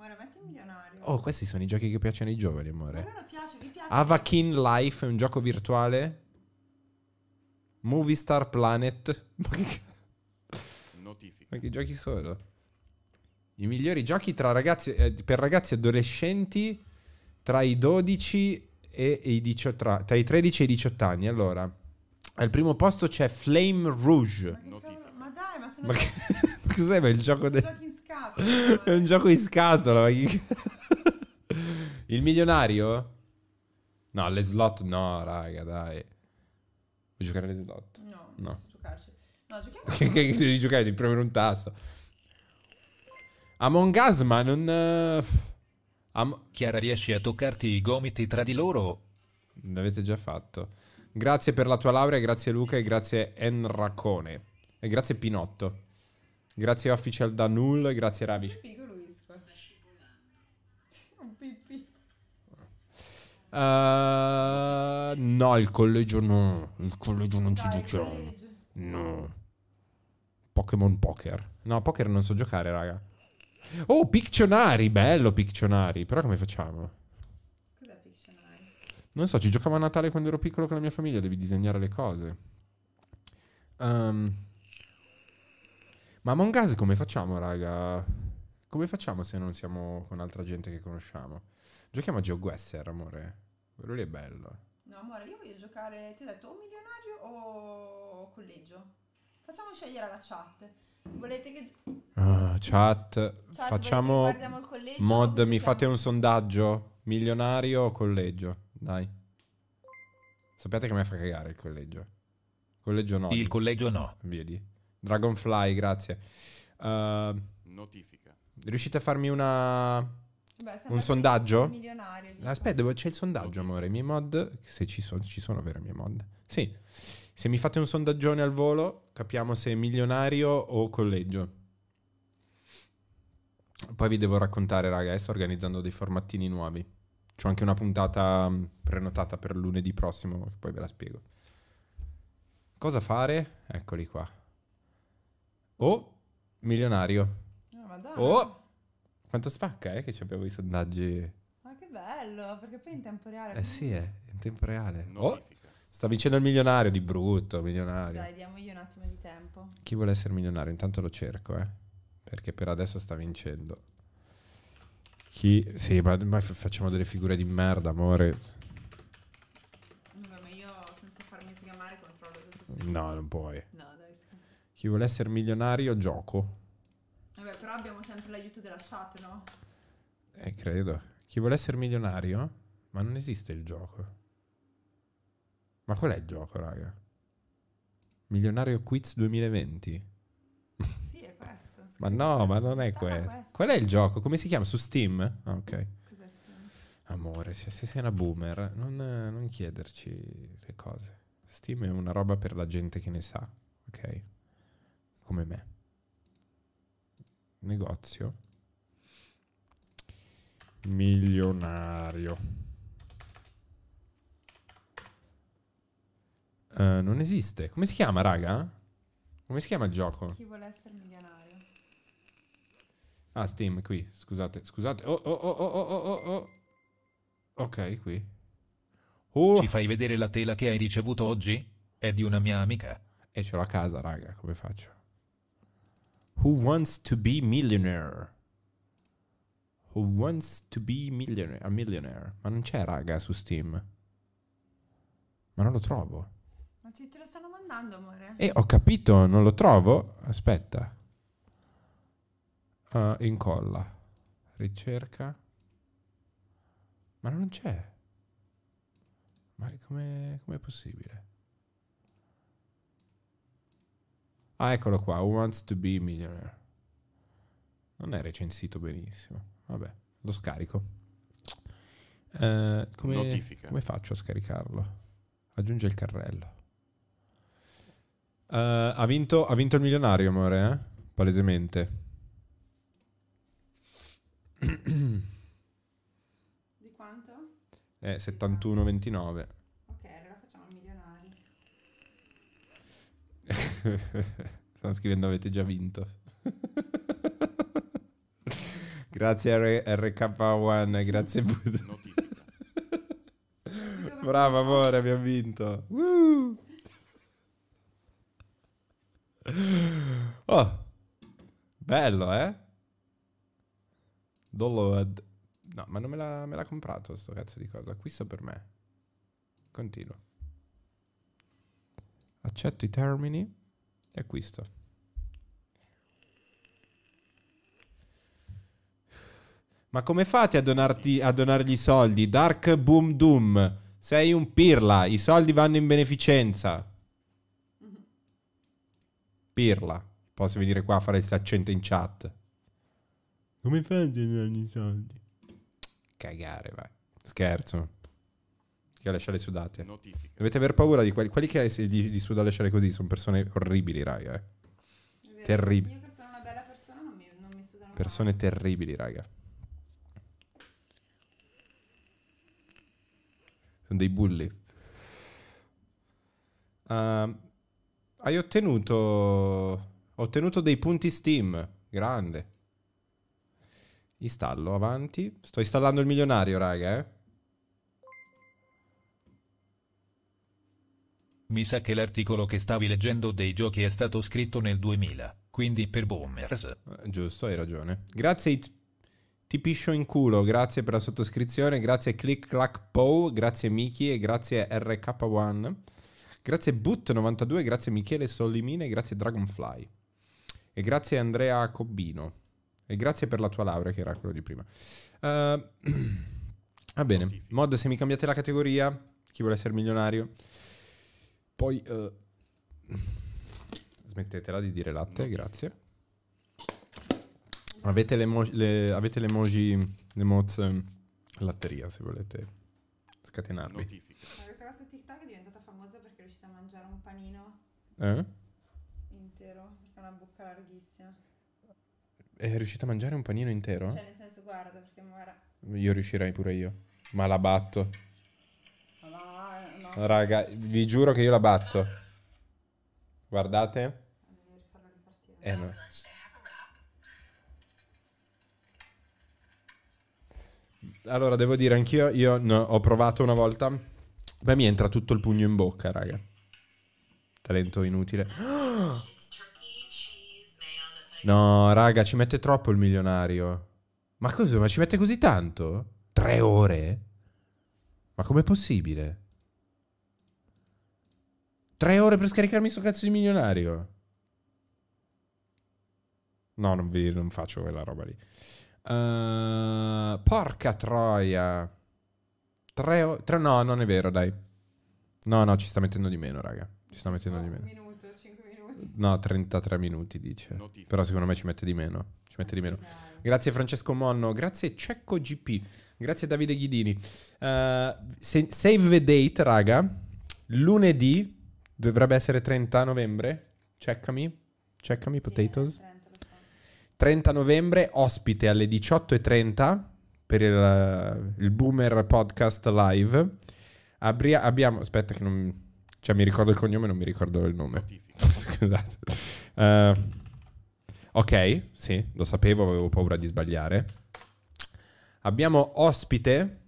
Ma veramente milionario. Oh, questi sono i giochi che piacciono ai giovani, amore. Ma non piace, mi piace. Avakin Life è un gioco virtuale. Movie Star Planet. Notifica. Ma che giochi sono? I migliori giochi ragazzi, eh, per ragazzi adolescenti tra i 12 e i 18 tra, tra i 13 e i 18 anni. Allora, al primo posto c'è Flame Rouge. Ma, ma dai, ma sono Ma che, cos'è ma il gioco del scatola. È un gioco in scatola. Il milionario? No, le slot no, raga, dai. Vuoi giocare alle slot? No, no. posso giocarci. No, giochiamo. che devi giocare? Devi premere un tasto. Among Us, ma non... Eh, am- Chiara, riesci a toccarti i gomiti tra di loro? L'avete già fatto. Grazie per la tua laurea, grazie Luca e grazie Enracone. E grazie Pinotto. Grazie Official da Null, grazie Ravi. Uh, no, il collegio no. Il collegio non ci giocherò. No. Pokémon Poker. No, poker non so giocare, raga. Oh, Pictionary, bello Pictionary. Però come facciamo? Cos'è Pictionary? Non so, ci giocavo a Natale quando ero piccolo con la mia famiglia, devi disegnare le cose. Ehm... Um, ma Among Us come facciamo, raga? Come facciamo se non siamo con altra gente che conosciamo? Giochiamo a GeoGuessr, amore. Quello lì è bello. No, amore, io voglio giocare, ti ho detto, o milionario o collegio. Facciamo scegliere la chat. Volete che... Ah, chat. chat, facciamo... Volete, collegio, mod, mi fate un sondaggio. Milionario o collegio? Dai. Sapete che mi fa cagare il collegio. Collegio no. Il collegio no. Vedi? Dragonfly, grazie. Uh, Notifica. Riuscite a farmi una... Beh, un sondaggio? Aspetta, c'è il sondaggio, amore. I miei mod, se ci sono, ci sono vero i miei mod? Sì. Se mi fate un sondaggione al volo, capiamo se è milionario o collegio. Poi vi devo raccontare, raga, eh, sto organizzando dei formattini nuovi. C'ho anche una puntata mm, prenotata per lunedì prossimo, che poi ve la spiego. Cosa fare? Eccoli qua. Oh, milionario. No, ah, ma quanto spacca, eh, che abbiamo i sondaggi. Ma che bello, perché poi in tempo reale. Eh sì, è in tempo reale. Oh, sta vincendo il milionario di brutto, milionario. Dai, diamogli un attimo di tempo. Chi vuole essere milionario? Intanto lo cerco, eh. Perché per adesso sta vincendo. Chi... Sì, ma, ma facciamo delle figure di merda, amore. Vabbè, ma io senza farmi sgamare controllo tutto. No, non puoi. Chi vuole essere milionario, gioco. Vabbè, però abbiamo sempre l'aiuto della chat, no? Eh, credo. Chi vuole essere milionario? Ma non esiste il gioco. Ma qual è il gioco, raga? Milionario Quiz 2020. Sì, è questo. ma no, ma non è questo. questo. Qual è il gioco? Come si chiama? Su Steam? Ah, ok. Cos'è Steam? Amore, se, se sei una boomer, non, non chiederci le cose. Steam è una roba per la gente che ne sa, ok? come me. Negozio. Milionario. Uh, non esiste. Come si chiama, raga? Come si chiama il gioco? Chi vuole essere milionario? Ah, Steam, qui. Scusate, scusate. Oh, oh, oh, oh, oh, oh, oh. Ok, qui. Oh. Ci fai vedere la tela che hai ricevuto oggi? È di una mia amica. E ce l'ho a casa, raga, come faccio? Who wants to be millionaire? Who wants to be millionaire? a millionaire? Ma non c'è raga su Steam. Ma non lo trovo. Ma te lo stanno mandando, amore. E eh, ho capito, non lo trovo. Aspetta. Uh, incolla. Ricerca. Ma non c'è. Ma come è possibile? Ah, eccolo qua, Who Wants to be Millionaire. Non è recensito benissimo. Vabbè, lo scarico. Eh, come, Notifica. Come faccio a scaricarlo? Aggiunge il carrello. Eh, ha, vinto, ha vinto il milionario, amore, eh? Palesemente. Di quanto? Eh, 71-29. Stanno scrivendo avete già vinto. grazie R- RK1, grazie Budo. Bravo amore, abbiamo vinto. Woo! Oh, bello, eh? Dollard. No, ma non me l'ha, me l'ha comprato sto cazzo di cosa. Acquisto per me. Continuo. Accetto i termini. E questo. Ma come fate a, donarti, a donargli i soldi? Dark Boom Doom, sei un pirla, i soldi vanno in beneficenza. Pirla, posso venire qua a fare il accento in chat. Come fai a donargli i soldi? Cagare, vai. Scherzo che ha le sudate. Notifica. Dovete aver paura di quelli, quelli che gli, gli sudano le scelle così, sono persone orribili, raga. Eh. Terribili. Io che sono una bella persona non mi, non mi sudano. Persone male. terribili, raga. Sono dei bulli. Uh, hai ottenuto, ho ottenuto dei punti Steam. Grande. Installo avanti. Sto installando il milionario, raga, eh. Mi sa che l'articolo che stavi leggendo dei giochi è stato scritto nel 2000, quindi per boomers. Eh, giusto, hai ragione. Grazie It ti piscio in culo, grazie per la sottoscrizione, grazie Click Clack Pow, grazie Miki e grazie RK1. Grazie Boot92, grazie Michele Sollimine, grazie Dragonfly. E grazie Andrea Cobbino. E grazie per la tua laurea che era quello di prima. Uh, va bene, mod se mi cambiate la categoria, chi vuole essere milionario. Poi eh, smettetela di dire latte, grazie. Avete le, mo- le, avete le emoji, le moz mm, latteria se volete scatenarvi. questa qua su TikTok è diventata famosa perché è riuscita a mangiare un panino Eh? intero, perché una bocca larghissima. È riuscita a mangiare un panino intero? Cioè, nel senso, guarda, perché guarda, Io riuscirei pure io, ma la batto no. Raga, vi giuro che io la batto. Guardate. Eh no. Allora, devo dire, anch'io io no, ho provato una volta. Beh, mi entra tutto il pugno in bocca, raga. Talento inutile. No, raga, ci mette troppo il milionario. Ma cosa? Ma ci mette così tanto? Tre ore? Ma com'è possibile? Tre ore per scaricarmi sto cazzo di milionario. No, non, vi, non faccio quella roba lì. Uh, porca troia. Tre ore. Tre, no, non è vero, dai. No, no, ci sta mettendo di meno, raga. Ci sta mettendo no, di meno. Minuto, cinque minuti. No, 33 minuti dice. Notifico. Però secondo me ci mette di meno. Ci mette di meno. Grazie Francesco Monno, grazie Cecco GP, grazie Davide Ghidini. Uh, save the date, raga. Lunedì Dovrebbe essere 30 novembre. Checcami. Checcami, potatoes. 30 novembre, ospite alle 18.30 per il, il Boomer Podcast Live. Abria- abbiamo... Aspetta che non... Cioè, mi ricordo il cognome, non mi ricordo il nome. Scusate. Uh, ok, sì, lo sapevo, avevo paura di sbagliare. Abbiamo ospite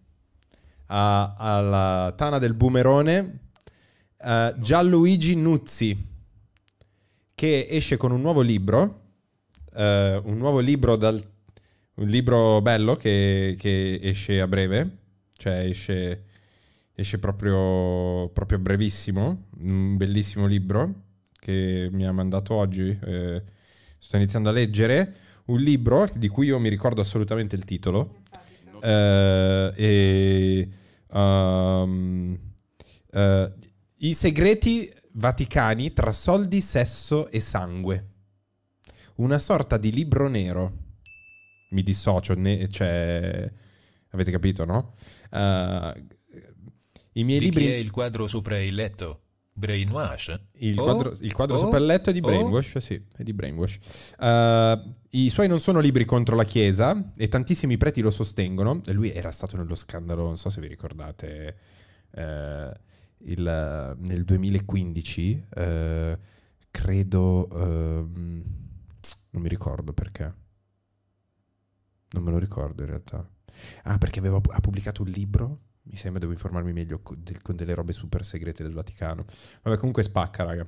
a, alla Tana del Boomerone uh, Gianluigi Nuzzi, che esce con un nuovo libro, uh, un nuovo libro, dal, un libro bello che, che, esce a breve, cioè esce, esce proprio, proprio, brevissimo, un bellissimo libro che mi ha mandato oggi, eh, sto iniziando a leggere, un libro di cui io mi ricordo assolutamente il titolo. Uh, e um, uh, i segreti vaticani tra soldi, sesso e sangue. Una sorta di libro nero. Mi dissocio, ne- cioè... Avete capito, no? Uh, I miei di libri... Chi è il quadro sopra il letto? Brainwash? Il oh, quadro, il quadro oh, sopra il letto è di oh? Brainwash, oh. sì, è di Brainwash. Uh, I suoi non sono libri contro la Chiesa e tantissimi preti lo sostengono. lui era stato nello scandalo, non so se vi ricordate... Uh, il, nel 2015, eh, credo, eh, non mi ricordo perché, non me lo ricordo in realtà. Ah, perché aveva, ha pubblicato un libro, mi sembra, devo informarmi meglio, con, delle robe super segrete del Vaticano. Vabbè, comunque spacca, raga.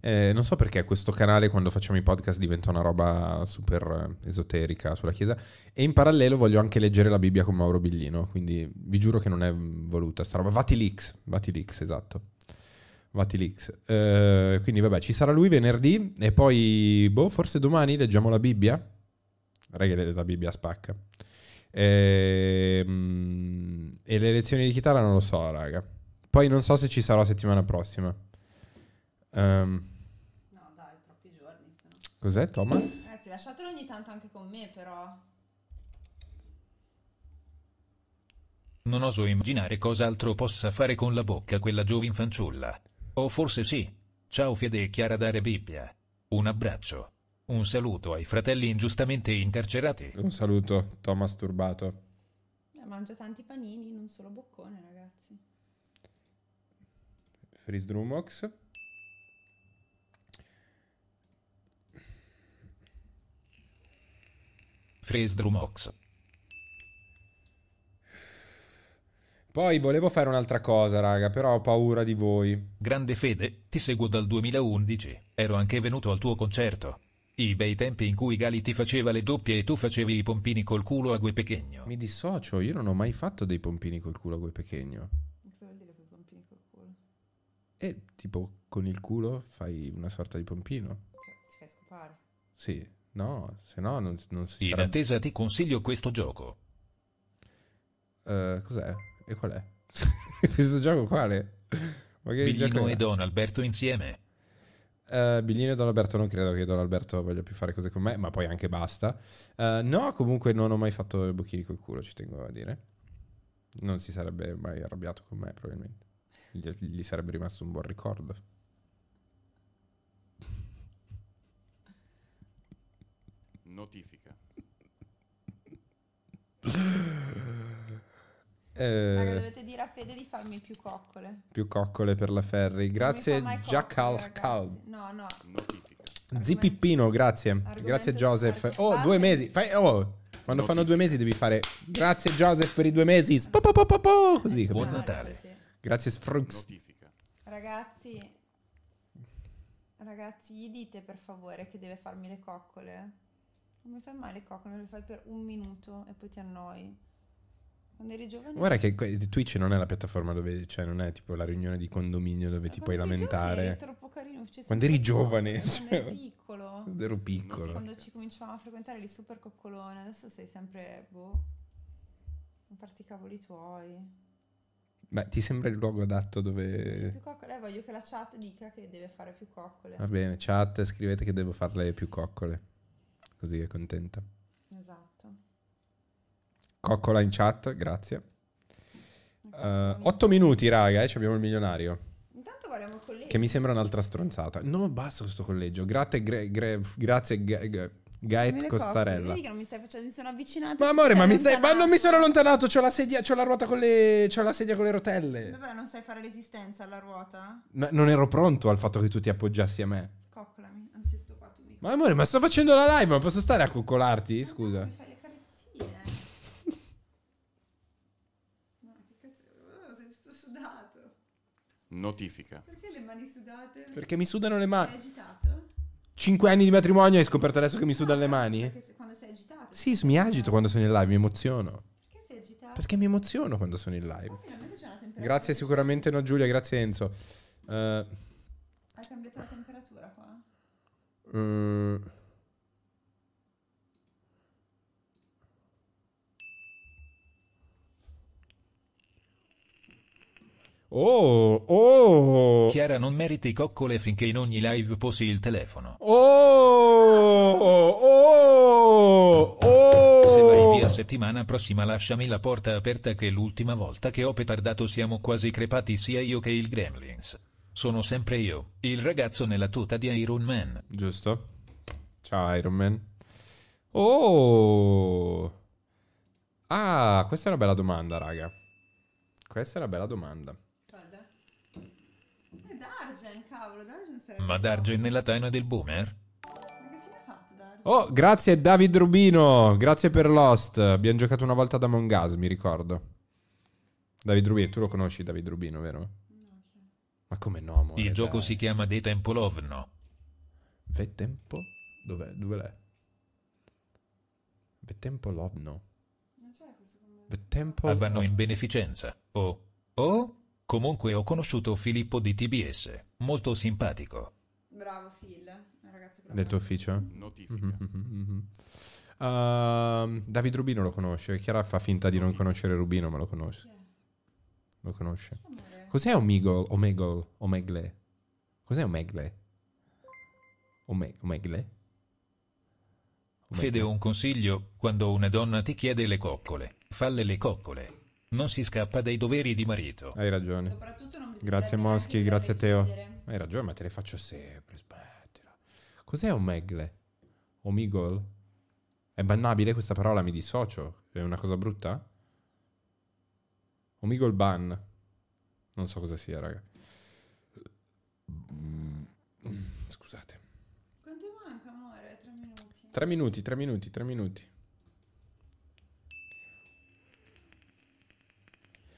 Eh, non so perché questo canale quando facciamo i podcast diventa una roba super eh, esoterica sulla Chiesa e in parallelo voglio anche leggere la Bibbia con Mauro Biglino, quindi vi giuro che non è voluta sta roba. Vatilix, Vatilix, esatto. Vatilix. Eh, quindi vabbè, ci sarà lui venerdì e poi, boh, forse domani leggiamo la Bibbia. Regole la Bibbia spacca. Eh, e le lezioni di chitarra non lo so, raga. Poi non so se ci sarò settimana prossima. Um, no, dai, troppi giorni. Sennò. Cos'è, Thomas? Ragazzi, lasciatelo ogni tanto anche con me, però. Non oso immaginare cos'altro possa fare con la bocca quella giovin fanciulla. O forse sì. Ciao Fede e Chiara Dare Bibbia. Un abbraccio. Un saluto ai fratelli ingiustamente incarcerati. Un saluto, Thomas Turbato. Eh, mangia tanti panini in un solo boccone, ragazzi. Freeze Drumox. Fresdrumox. Poi volevo fare un'altra cosa, raga, però ho paura di voi. Grande Fede, ti seguo dal 2011. Ero anche venuto al tuo concerto. I bei tempi in cui Gali ti faceva le doppie e tu facevi i pompini col culo a Gue Pechegno. Mi dissocio, io non ho mai fatto dei pompini col culo a Gue Pechegno. Cosa vuol dire fai pompini col culo? E tipo con il culo fai una sorta di pompino. Cioè, ti fai scopare. Sì. No, se no non, non si In sarà... attesa ti consiglio questo gioco. Uh, cos'è? E qual è? questo gioco quale? Biglino e Don Alberto insieme. Uh, eh, Biglino e Don Alberto non credo che Don Alberto voglia più fare cose con me, ma poi anche basta. Uh, no, comunque non ho mai fatto bocchini col culo, ci tengo a dire. Non si sarebbe mai arrabbiato con me, probabilmente. Gli, gli sarebbe rimasto un buon ricordo. Notifica. Eh, Raga, dovete dire a Fede di farmi più coccole. Più coccole per la Ferri. Grazie Jackal Calb. No, no. Zipippino, grazie. Argomento grazie Joseph. Oh, due mesi. Fai, oh, quando Notifica. fanno due mesi devi fare grazie Joseph per i due mesi. Spo, po, po, po, così. Buon capito? Natale. Grazie Sfrux. Notifica. Ragazzi, ragazzi, gli dite per favore che deve farmi le coccole. Non mi fai mai le coccole, le fai per un minuto e poi ti annoi. Quando eri giovane... Guarda che Twitch non è la piattaforma dove, cioè non è tipo la riunione di condominio dove ti puoi lamentare. È troppo carino. Cioè, quando eri giovane. Quando cioè, ero piccolo. Quando ero piccolo. Quando ci cominciavamo a frequentare eri super coccolone, adesso sei sempre, boh, non farti i cavoli tuoi. Beh, ti sembra il luogo adatto dove... Più coccole, eh, voglio che la chat dica che deve fare più coccole. Va bene, chat, scrivete che devo farle più coccole così è contenta. Esatto. Coccola in chat, grazie. Uh, eh, 8 minuti, raga, eh, abbiamo il milionario. Intanto guardiamo il collegio. Che mi sembra un'altra stronzata. No, basta questo collegio. Grazie, gre, gre, grazie ga, ga, Gaet Costarella. Copre, mi, facendo, mi sono avvicinato. Ma amore, ma, mi stai, ma non mi sono allontanato. C'ho la sedia, c'ho la ruota con le, c'ho la sedia con le rotelle. Vabbè, non sai fare resistenza alla ruota? Ma non ero pronto al fatto che tu ti appoggiassi a me. Ma amore, ma sto facendo la live, ma posso stare a coccolarti? Scusa. No, mi fai le carezzine. ma che cazzo, oh, sei tutto sudato. Notifica. Perché le mani sudate? Perché mi sudano le mani. Sei agitato? Cinque anni di matrimonio hai scoperto adesso che mi sudano no, le ah, mani? Perché quando sei agitato? Sì, mi agito no. quando sono in live, mi emoziono. Perché sei agitato? Perché mi emoziono quando sono in live. Oh, grazie sicuramente no Giulia, grazie Enzo. Uh, Mm. Oh, oh! Chiara non meriti coccole finché in ogni live posi il telefono. Oh, oh, oh! Se vai via settimana prossima lasciami la porta aperta che l'ultima volta che ho petardato siamo quasi crepati sia io che il Gremlins. Sono sempre io, il ragazzo nella tuta di Iron Man. Giusto. Ciao Iron Man. Oh! Ah, questa è una bella domanda, raga. Questa è una bella domanda. Cosa? È eh, Dargen, cavolo, Dargen sarebbe... Ma Dargen nella tana del boomer? Oh, grazie David Rubino, grazie per l'host. Abbiamo giocato una volta da Mongas, mi ricordo. David Rubino, tu lo conosci David Rubino, vero? Ma come no, amore? Il dai. gioco si chiama De Tempo Lovno. Ve Tempo? Dov'è? Dove l'è? Temple of No. Non c'è questo Ve Tempo... Ah, vanno in beneficenza. Oh. Oh? Comunque ho conosciuto Filippo di TBS. Molto simpatico. Bravo Phil, ragazzo Del tuo ufficio? Notifica. Mm Uh, David Rubino lo conosce. Chiara fa finta di non conoscere Rubino, ma lo conosce. Lo conosce. Amore. Cos'è Omigol? Omegol? Omegle? Cos'è Omegle? Ome, omegle? Fede un consiglio, quando una donna ti chiede le coccole, falle le coccole. Non si scappa dai doveri di marito. Hai ragione. Grazie Moschi, grazie a Teo. Hai ragione, ma te le faccio sempre, smettila. Cos'è Omegle? Omigol? È bannabile questa parola, mi dissocio. È una cosa brutta? Omigol ban. Non so cosa sia, raga. Mm. Scusate. Quanto manca, amore? Tre minuti. Tre minuti, tre minuti, tre minuti.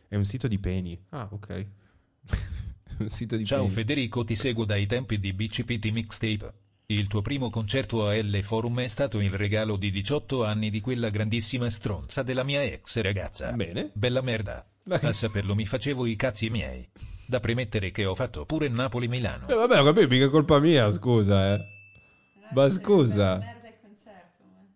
È un sito di peni. Ah, ok. un sito di Ciao peni. Federico, ti seguo dai tempi di BCPT Mixtape. Il tuo primo concerto a L Forum è stato il regalo di 18 anni di quella grandissima stronza della mia ex ragazza. Bene. Bella merda. A saperlo mi facevo i cazzi miei. Da premettere che ho fatto pure Napoli-Milano. Eh, vabbè, ho capito, mica colpa mia, scusa, eh. Ma scusa. Eh.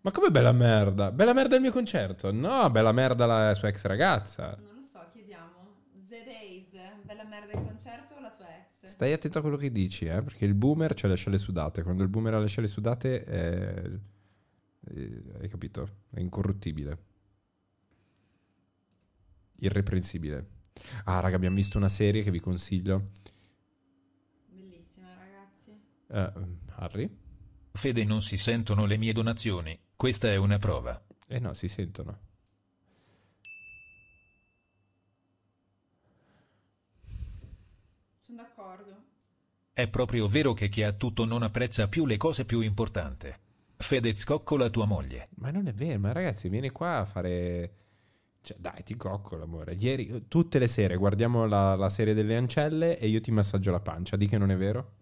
Ma come bella merda? Bella merda il mio concerto? No, bella merda la sua ex ragazza. Non lo so, chiediamo. The Days, bella merda il concerto o la tua ex? Stai attento a quello che dici, eh, perché il boomer ci lascia le sudate. Quando il boomer ha le sudate, è... Eh, eh, hai capito? È incorruttibile irreprensibile. Ah, raga, abbiamo visto una serie che vi consiglio. Bellissima, ragazzi. Uh, Harry? Fede, non si sentono le mie donazioni. Questa è una prova. Eh no, si sentono. Sono d'accordo. È proprio vero che chi ha tutto non apprezza più le cose più importanti. Fedez coccola tua moglie. Ma non è vero, ma ragazzi, vieni qua a fare cioè, dai, ti cocco l'amore. Ieri, tutte le sere, guardiamo la, la, serie delle ancelle e io ti massaggio la pancia. Di che non è vero?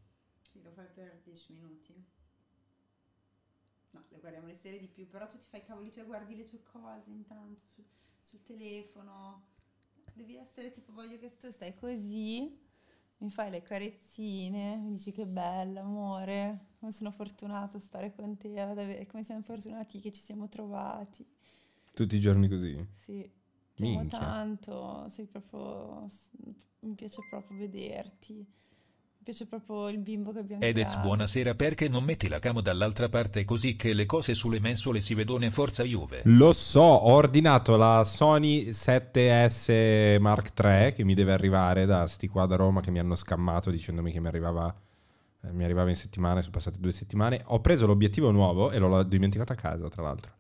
Sì, lo fai per 10 minuti. No, le guardiamo le serie di più, però tu ti fai cavoli tuoi e guardi le tue cose intanto sul, sul telefono. Devi essere tipo, voglio che tu stai così, mi fai le carezzine, mi dici che bella, amore, come sono fortunato a stare con te, è come siamo fortunati che ci siamo trovati. Tutti i giorni così? Sì. Ti amo tanto, sei proprio... mi piace proprio vederti. Mi piace proprio il bimbo che abbiamo Edez creato. buonasera perché non metti la camo dall'altra parte così che le cose sulle mensole si vedono in forza Juve? Lo so, ho ordinato la Sony 7S Mark III che mi deve arrivare da sti qua da Roma che mi hanno scammato dicendomi che mi arrivava eh, mi arrivava in settimana, sono passate due settimane. Ho preso l'obiettivo nuovo e l'ho dimenticato a casa, tra l'altro.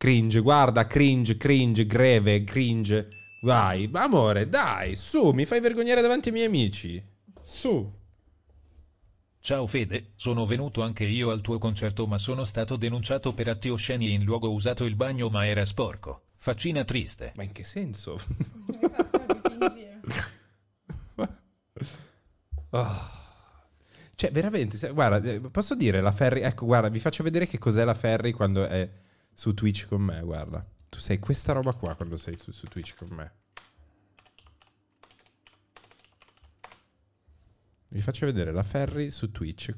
Cringe, guarda, cringe, cringe, greve, cringe. Vai, amore, dai, su, mi fai vergognare davanti ai miei amici. Su. Ciao Fede, sono venuto anche io al tuo concerto ma sono stato denunciato per atti osceni e in luogo usato il bagno ma era sporco. Faccina triste. Ma in che senso? oh. Cioè, veramente, guarda, eh, posso dire la Ferry? Ecco, guarda, vi faccio vedere che cos'è la Ferry quando è su Twitch con me, guarda. Tu sei questa roba qua quando sei su, su Twitch con me. Vi faccio vedere la Ferry su Twitch